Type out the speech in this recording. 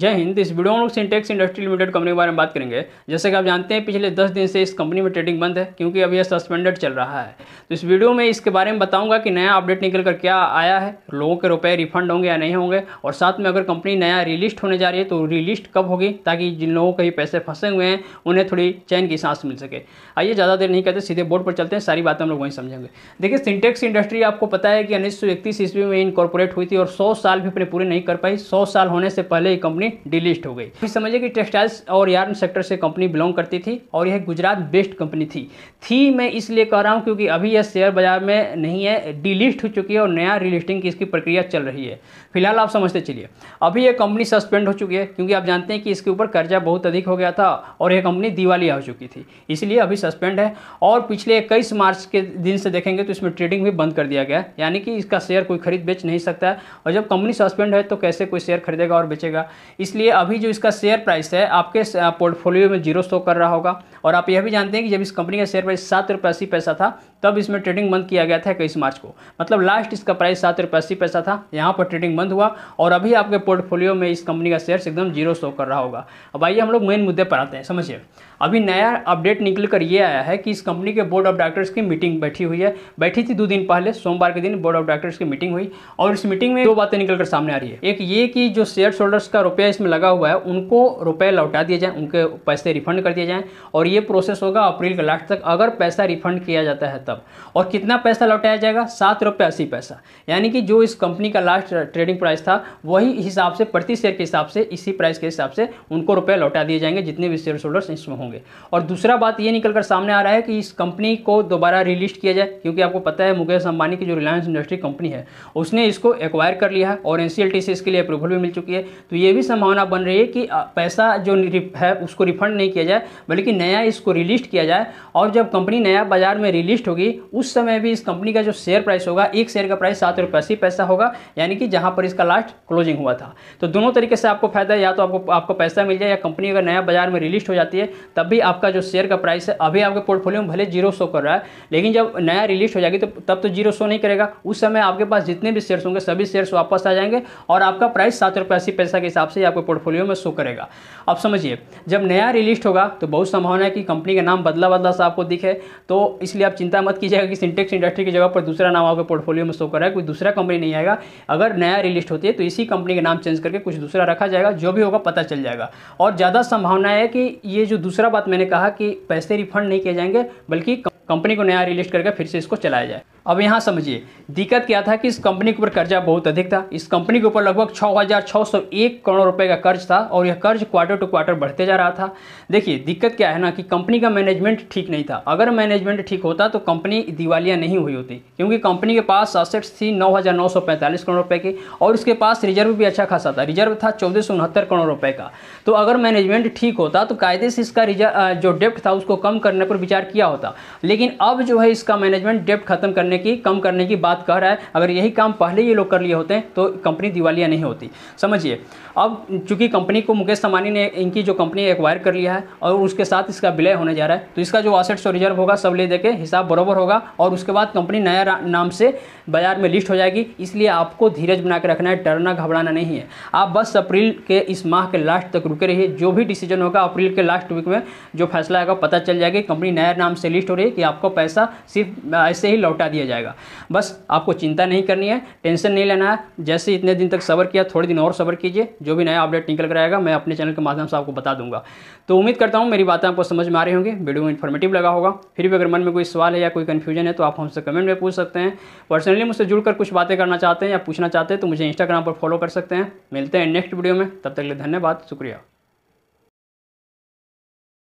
जय हिंद इस वीडियो में लोग सिंटेक्स इंडस्ट्री लिमिटेड कंपनी के बारे में बात करेंगे जैसे कि आप जानते हैं पिछले 10 दिन से इस कंपनी में ट्रेडिंग बंद है क्योंकि अब यह सस्पेंडेड चल रहा है तो इस वीडियो में इसके बारे में बताऊंगा कि नया अपडेट निकल कर क्या आया है लोगों के रुपए रिफंड होंगे या नहीं होंगे और साथ में अगर कंपनी नया रिलिस्ट होने जा रही है तो रिलिस्ट कब होगी ताकि जिन लोगों के पैसे फंसे हुए हैं उन्हें थोड़ी चैन की सांस मिल सके आइए ज़्यादा देर नहीं कहते सीधे बोर्ड पर चलते हैं सारी बातें हम लोग वहीं समझेंगे देखिए सिंटेक्स इंडस्ट्री आपको पता है कि उन्नीस सौ इकतीस ईस्वी में इनकॉर्पोरेट हुई थी और सौ साल भी अपने पूरे नहीं कर पाई सौ साल होने से पहले ही कंपनी कंपनी डिलीस्ट हो गई फिर समझिए कि टेक्सटाइल्स और यार्न सेक्टर से कंपनी बिलोंग करती थी और यह गुजरात बेस्ड कंपनी थी थी मैं इसलिए कह रहा हूँ क्योंकि अभी यह शेयर बाजार में नहीं है डिलीस्ट हो चुकी है और नया रिलिस्टिंग की इसकी प्रक्रिया चल रही है फिलहाल आप समझते चलिए अभी यह कंपनी सस्पेंड हो चुकी है क्योंकि आप जानते हैं कि इसके ऊपर कर्जा बहुत अधिक हो गया था और यह कंपनी दिवालिया हो चुकी थी इसलिए अभी सस्पेंड है और पिछले इक्कीस मार्च के दिन से देखेंगे तो इसमें ट्रेडिंग भी बंद कर दिया गया यानी कि इसका शेयर कोई खरीद बेच नहीं सकता है और जब कंपनी सस्पेंड है तो कैसे कोई शेयर खरीदेगा और बेचेगा इसलिए अभी जो इसका शेयर प्राइस है आपके पोर्टफोलियो में जीरो शो कर रहा होगा और आप यह भी जानते हैं कि जब इस कंपनी का शेयर प्राइस सात रुपये अस्सी पैसा था तब इसमें ट्रेडिंग बंद किया गया था इक्कीस मार्च को मतलब लास्ट इसका प्राइस सात रुपये अस्सी पैसा था यहाँ पर ट्रेडिंग बंद हुआ और अभी आपके पोर्टफोलियो में इस कंपनी का शेयर एकदम जीरो शो कर रहा होगा अब आइए हम लोग मेन मुद्दे पर आते हैं समझिए अभी नया अपडेट निकल कर ये आया है कि इस कंपनी के बोर्ड ऑफ डायरेक्टर्स की मीटिंग बैठी हुई है बैठी थी दो दिन पहले सोमवार के दिन बोर्ड ऑफ डायरेक्टर्स की मीटिंग हुई और इस मीटिंग में दो बातें निकलकर सामने आ रही है एक ये कि जो शेयर होल्डर्स का रुपये रुपया इसमें लगा हुआ है उनको रुपये लौटा दिए जाएँ उनके पैसे रिफंड कर दिए जाएँ और ये प्रोसेस होगा अप्रैल के लास्ट तक अगर पैसा रिफंड किया जाता है तब और कितना पैसा लौटाया जाएगा सात रुपये अस्सी पैसा यानी कि जो इस कंपनी का लास्ट ट्रेडिंग प्राइस था वही हिसाब से प्रति शेयर के हिसाब से इसी प्राइस के हिसाब से उनको रुपये लौटा दिए जाएंगे जितने भी शेयर होल्डर्स इसमें होंगे और दूसरा बात ये निकल कर सामने आ रहा है कि इस कंपनी को दोबारा रिलिस्ट किया जाए क्योंकि आपको पता है मुकेश अंबानी की जो रिलायंस इंडस्ट्री कंपनी है उसने इसको एक्वायर कर लिया है और एन से इसके लिए अप्रूवल भी मिल चुकी है तो ये भी संभावना बन रही है कि पैसा जो है उसको रिफंड नहीं किया जाए बल्कि नया इसको रिलिस्ट किया जाए और जब कंपनी नया बाजार में रिलिस्ट होगी उस समय भी इस कंपनी का जो शेयर प्राइस होगा एक शेयर का प्राइस सात रुपये अस्सी पैसा होगा यानी कि जहाँ पर इसका लास्ट क्लोजिंग हुआ था तो दोनों तरीके से आपको फायदा या तो आपको आपको पैसा मिल जाए या कंपनी अगर नया बाजार में रिलिस्ट हो जाती है तब भी आपका जो शेयर का प्राइस है अभी आपके पोर्टफोलियो में भले जीरो सो कर रहा है लेकिन जब नया रिलीज हो जाएगी तो तब तो जीरो सो नहीं करेगा उस समय आपके पास जितने भी शेयर्स होंगे सभी शेयर्स वापस आ जाएंगे और आपका प्राइस सात रुपये अस्सी पैसा के हिसाब से ही आपको पोर्टफोलियो में शो करेगा अब समझिए जब नया रिलीस्ट होगा तो बहुत संभावना है कि कंपनी का नाम बदला बदला सा आपको दिखे तो इसलिए आप चिंता मत कीजिएगा कि सिंटेक्स इंडस्ट्री की जगह पर दूसरा नाम आपके पोर्टफोलियो में शो कर रहा है कोई दूसरा कंपनी नहीं आएगा अगर नया रिलिस्ट होती है तो इसी कंपनी का नाम चेंज करके कुछ दूसरा रखा जाएगा जो भी होगा पता चल जाएगा और ज़्यादा संभावना है कि ये जो दूसरा बात मैंने कहा कि पैसे रिफंड नहीं किए जाएंगे बल्कि कंपनी को नया रिलिस्ट करके फिर से इसको चलाया जाए अब यहाँ समझिए दिक्कत क्या था कि इस कंपनी के ऊपर कर्जा बहुत अधिक था इस कंपनी के ऊपर लगभग 6,601 करोड़ रुपए का कर्ज था और यह कर्ज क्वार्टर टू क्वार्टर बढ़ते जा रहा था देखिए दिक्कत क्या है ना कि कंपनी का मैनेजमेंट ठीक नहीं था अगर मैनेजमेंट ठीक होता तो कंपनी दिवालिया नहीं हुई होती क्योंकि कंपनी के पास असेट्स थी नौ करोड़ रुपये की और उसके पास रिजर्व भी अच्छा खासा था रिजर्व था चौदह करोड़ रुपये का तो अगर मैनेजमेंट ठीक होता तो कायदे से इसका जो डेप्ट था उसको कम करने पर विचार किया होता लेकिन अब जो है इसका मैनेजमेंट डेप्ट खत्म करने करने की कम करने की बात कह रहा है अगर यही काम पहले ये लोग कर लिए होते हैं तो कंपनी दिवालिया नहीं होती समझिए अब चूंकि कंपनी को मुकेश अंबानी ने इनकी जो कंपनी एक्वायर कर लिया है और उसके साथ इसका विलय होने जा रहा है तो इसका जो असेट्स और रिजर्व होगा सब ले देके हिसाब बराबर होगा और उसके बाद कंपनी नया नाम से बाजार में लिस्ट हो जाएगी इसलिए आपको धीरज बना के रखना है डरना घबराना नहीं है आप बस अप्रैल के इस माह के लास्ट तक रुके रहिए जो भी डिसीजन होगा अप्रैल के लास्ट वीक में जो फैसला आएगा पता चल जाएगा कंपनी नया नाम से लिस्ट हो रही है कि आपको पैसा सिर्फ ऐसे ही लौटा दिया दिया जाएगा बस आपको चिंता नहीं करनी है टेंशन नहीं लेना है जैसे इतने दिन तक सबर किया थोड़े दिन और सबर कीजिए जो भी नया अपडेट निकल कर आएगा मैं अपने चैनल के माध्यम से आपको बता दूंगा तो उम्मीद करता हूँ मेरी बातें आपको समझ में आ रही होंगी वीडियो इन्फॉर्मेटिव लगा होगा फिर भी अगर मन में कोई सवाल है या कोई कन्फ्यूजन है तो आप हमसे कमेंट में पूछ सकते हैं पर्सनली मुझसे जुड़कर कुछ बातें करना चाहते हैं या पूछना चाहते हैं तो मुझे इंस्टाग्राम पर फॉलो कर सकते हैं मिलते हैं नेक्स्ट वीडियो में तब तक के लिए धन्यवाद शुक्रिया